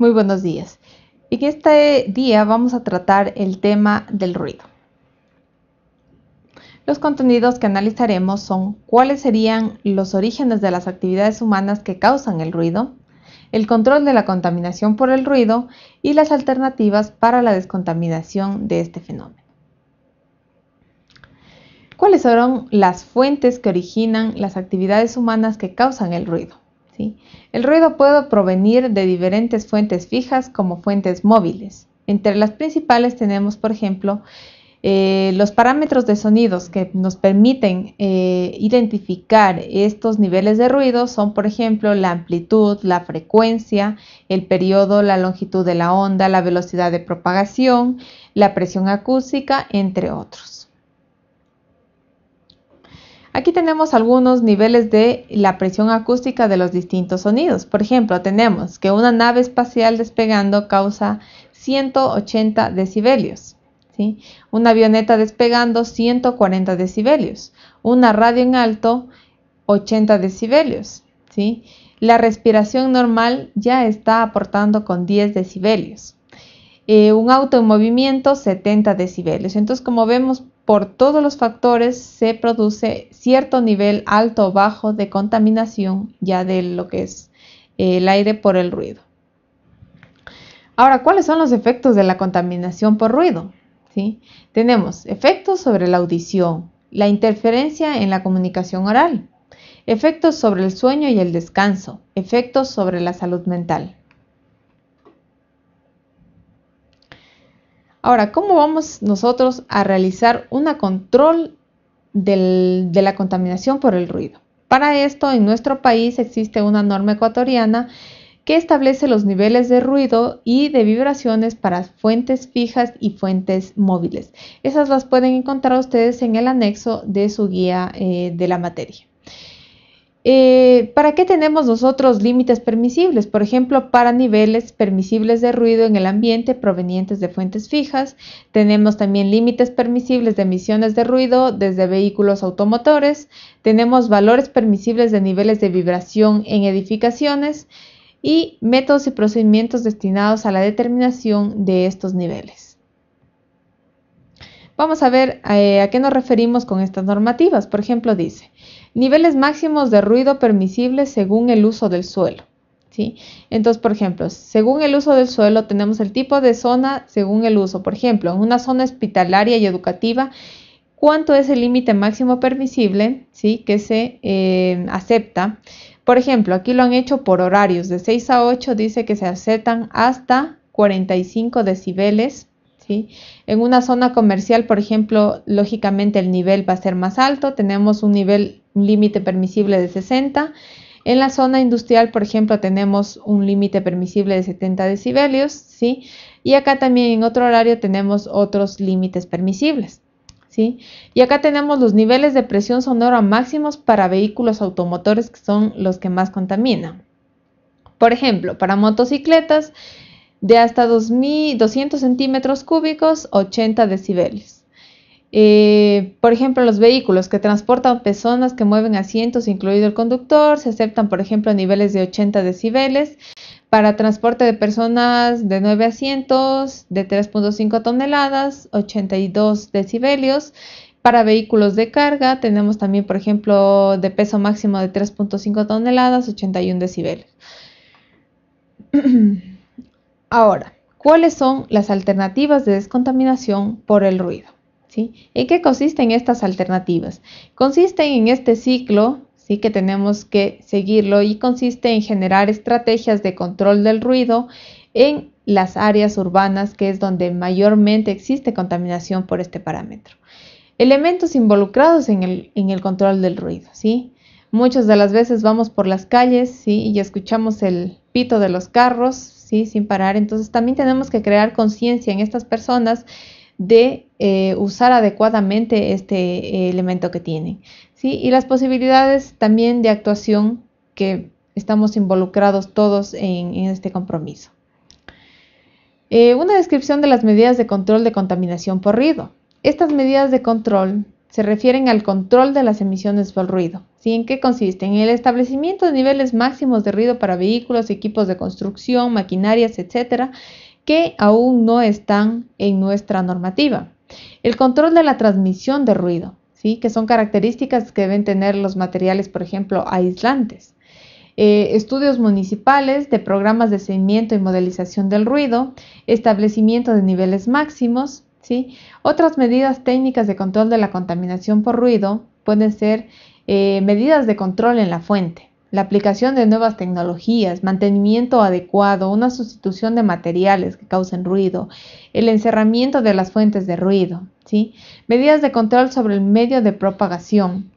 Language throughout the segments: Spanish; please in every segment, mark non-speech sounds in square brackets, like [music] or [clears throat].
Muy buenos días. En este día vamos a tratar el tema del ruido. Los contenidos que analizaremos son cuáles serían los orígenes de las actividades humanas que causan el ruido, el control de la contaminación por el ruido y las alternativas para la descontaminación de este fenómeno. ¿Cuáles son las fuentes que originan las actividades humanas que causan el ruido? El ruido puede provenir de diferentes fuentes fijas como fuentes móviles. Entre las principales tenemos, por ejemplo, eh, los parámetros de sonidos que nos permiten eh, identificar estos niveles de ruido son, por ejemplo, la amplitud, la frecuencia, el periodo, la longitud de la onda, la velocidad de propagación, la presión acústica, entre otros. Aquí tenemos algunos niveles de la presión acústica de los distintos sonidos. Por ejemplo, tenemos que una nave espacial despegando causa 180 decibelios. Una avioneta despegando 140 decibelios. Una radio en alto 80 decibelios. La respiración normal ya está aportando con 10 decibelios. Eh, un auto en movimiento 70 decibelios. Entonces, como vemos, por todos los factores se produce cierto nivel alto o bajo de contaminación ya de lo que es eh, el aire por el ruido. Ahora, ¿cuáles son los efectos de la contaminación por ruido? Tenemos efectos sobre la audición, la interferencia en la comunicación oral, efectos sobre el sueño y el descanso, efectos sobre la salud mental. Ahora, ¿cómo vamos nosotros a realizar un control de la contaminación por el ruido? Para esto, en nuestro país existe una norma ecuatoriana que establece los niveles de ruido y de vibraciones para fuentes fijas y fuentes móviles. Esas las pueden encontrar ustedes en el anexo de su guía eh, de la materia. Eh, ¿Para qué tenemos nosotros límites permisibles? Por ejemplo, para niveles permisibles de ruido en el ambiente provenientes de fuentes fijas. Tenemos también límites permisibles de emisiones de ruido desde vehículos automotores. Tenemos valores permisibles de niveles de vibración en edificaciones y métodos y procedimientos destinados a la determinación de estos niveles. Vamos a ver eh, a qué nos referimos con estas normativas. Por ejemplo, dice, Niveles máximos de ruido permisibles según el uso del suelo. ¿Sí? Entonces, por ejemplo, según el uso del suelo, tenemos el tipo de zona según el uso. Por ejemplo, en una zona hospitalaria y educativa, ¿cuánto es el límite máximo permisible ¿sí? que se eh, acepta? Por ejemplo, aquí lo han hecho por horarios. De 6 a 8 dice que se aceptan hasta 45 decibeles en una zona comercial, por ejemplo, lógicamente el nivel va a ser más alto, tenemos un nivel, límite permisible de 60. En la zona industrial, por ejemplo, tenemos un límite permisible de 70 decibelios, ¿sí? Y acá también en otro horario tenemos otros límites permisibles, ¿sí? Y acá tenemos los niveles de presión sonora máximos para vehículos automotores que son los que más contaminan. Por ejemplo, para motocicletas, de hasta 2.200 centímetros cúbicos, 80 decibeles. Eh, por ejemplo, los vehículos que transportan personas que mueven asientos, incluido el conductor, se aceptan, por ejemplo, a niveles de 80 decibeles. Para transporte de personas de 9 asientos, de 3.5 toneladas, 82 decibelios. Para vehículos de carga tenemos también, por ejemplo, de peso máximo de 3.5 toneladas, 81 decibelios. [clears throat] Ahora, ¿cuáles son las alternativas de descontaminación por el ruido? ¿En qué consisten estas alternativas? Consisten en este ciclo ¿sí? que tenemos que seguirlo y consiste en generar estrategias de control del ruido en las áreas urbanas, que es donde mayormente existe contaminación por este parámetro. Elementos involucrados en el, en el control del ruido, ¿sí? Muchas de las veces vamos por las calles y escuchamos el pito de los carros ¿sí? sin parar. Entonces también tenemos que crear conciencia en estas personas de eh, usar adecuadamente este eh, elemento que tienen. ¿sí? Y las posibilidades también de actuación que estamos involucrados todos en, este compromiso. Eh, una descripción de las medidas de control de contaminación por ruido. Estas medidas de control se refieren al control de las emisiones por ruido. ¿Sí? ¿En qué consiste? En el establecimiento de niveles máximos de ruido para vehículos, equipos de construcción, maquinarias, etcétera, que aún no están en nuestra normativa. El control de la transmisión de ruido, ¿sí? que son características que deben tener los materiales, por ejemplo, aislantes. Eh, estudios municipales de programas de seguimiento y modelización del ruido, establecimiento de niveles máximos, ¿sí? Otras medidas técnicas de control de la contaminación por ruido pueden ser eh, medidas de control en la fuente, la aplicación de nuevas tecnologías, mantenimiento adecuado, una sustitución de materiales que causen ruido, el encerramiento de las fuentes de ruido, medidas de control sobre el medio de propagación,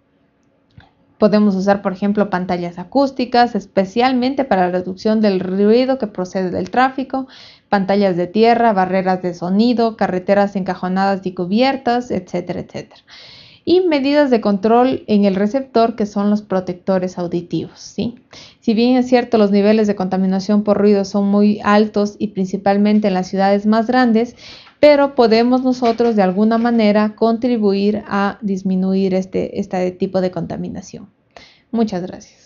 Podemos usar, por ejemplo, pantallas acústicas, especialmente para la reducción del ruido que procede del tráfico, pantallas de tierra, barreras de sonido, carreteras encajonadas y cubiertas, etcétera, etcétera. Y medidas de control en el receptor que son los protectores auditivos. Si bien es cierto los niveles de contaminación por ruido son muy altos y principalmente en las ciudades más grandes, pero podemos nosotros de alguna manera contribuir a disminuir este, este tipo de contaminación. Muchas gracias.